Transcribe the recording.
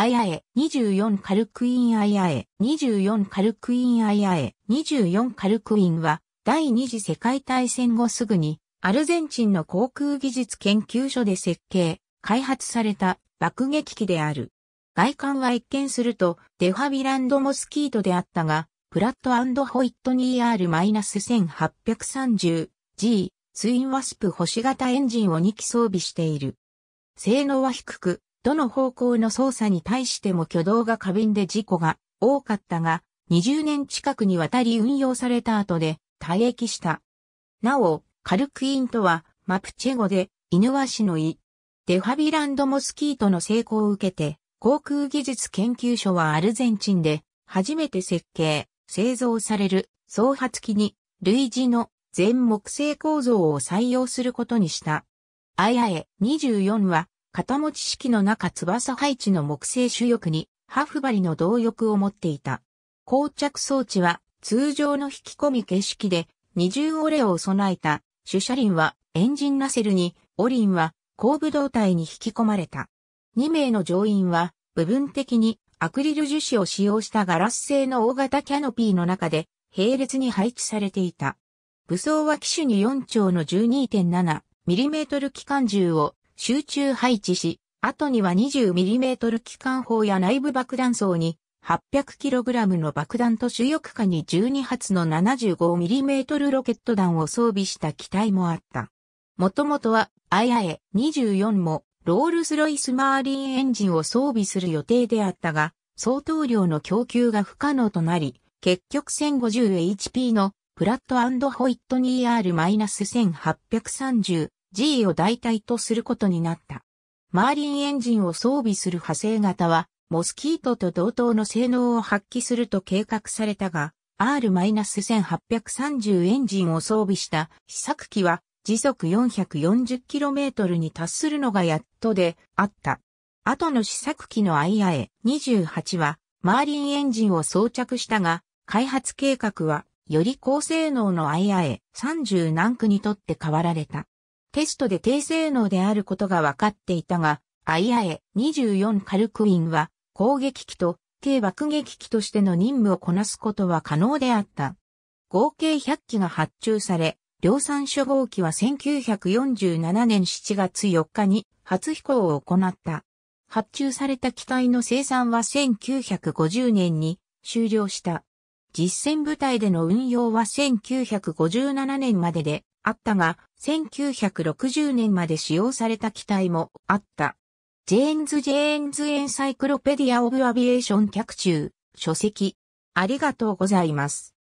i ア a 2 4カルクインイアエ、2 4カルクインイアエ、2 4カルクインは第二次世界大戦後すぐにアルゼンチンの航空技術研究所で設計、開発された爆撃機である。外観は一見するとデファビランドモスキートであったが、プラットホイットニー R-1830G ツインワスプ星型エンジンを2機装備している。性能は低く、どの方向の操作に対しても挙動が過敏で事故が多かったが、20年近くにわたり運用された後で退役した。なお、カルクインとは、マプチェ語で、犬ワシの意。デファビランドモスキートの成功を受けて、航空技術研究所はアルゼンチンで、初めて設計、製造される、創発機に、類似の全木製構造を採用することにした。あやえ2 4は、片持ち式の中翼配置の木製主翼に、ハフ針の動翼を持っていた。膠着装置は、通常の引き込み形式で、二重オレオを備えた、主車輪は、エンジンナセルに、オリンは、後部胴体に引き込まれた。2名の乗員は、部分的に、アクリル樹脂を使用したガラス製の大型キャノピーの中で、並列に配置されていた。武装は機種に4丁の 12.7mm 機関銃を集中配置し、後には 20mm 機関砲や内部爆弾層に 800kg の爆弾と主翼下に12発の 75mm ロケット弾を装備した機体もあった。もともとは IIA24 もロールスロイスマーリンエンジンを装備する予定であったが、相当量の供給が不可能となり、結局 1050HP のプラットホイットニー R-1830 G を代替とすることになった。マーリンエンジンを装備する派生型は、モスキートと同等の性能を発揮すると計画されたが、R-1830 エンジンを装備した試作機は時速 440km に達するのがやっとであった。後の試作機の IAE28 はマーリンエンジンを装着したが、開発計画はより高性能の IA-30 何区にとって変わられた。テストで低性能であることが分かっていたが、IAE-24 カルクインは攻撃機と軽爆撃機としての任務をこなすことは可能であった。合計100機が発注され、量産初号機は1947年7月4日に初飛行を行った。発注された機体の生産は1950年に終了した。実戦部隊での運用は1957年までであったが、1960年まで使用された機体もあった。ジェーンズ・ジェーンズ・エンサイクロペディア・オブ・アビエーション脚中、書籍。ありがとうございます。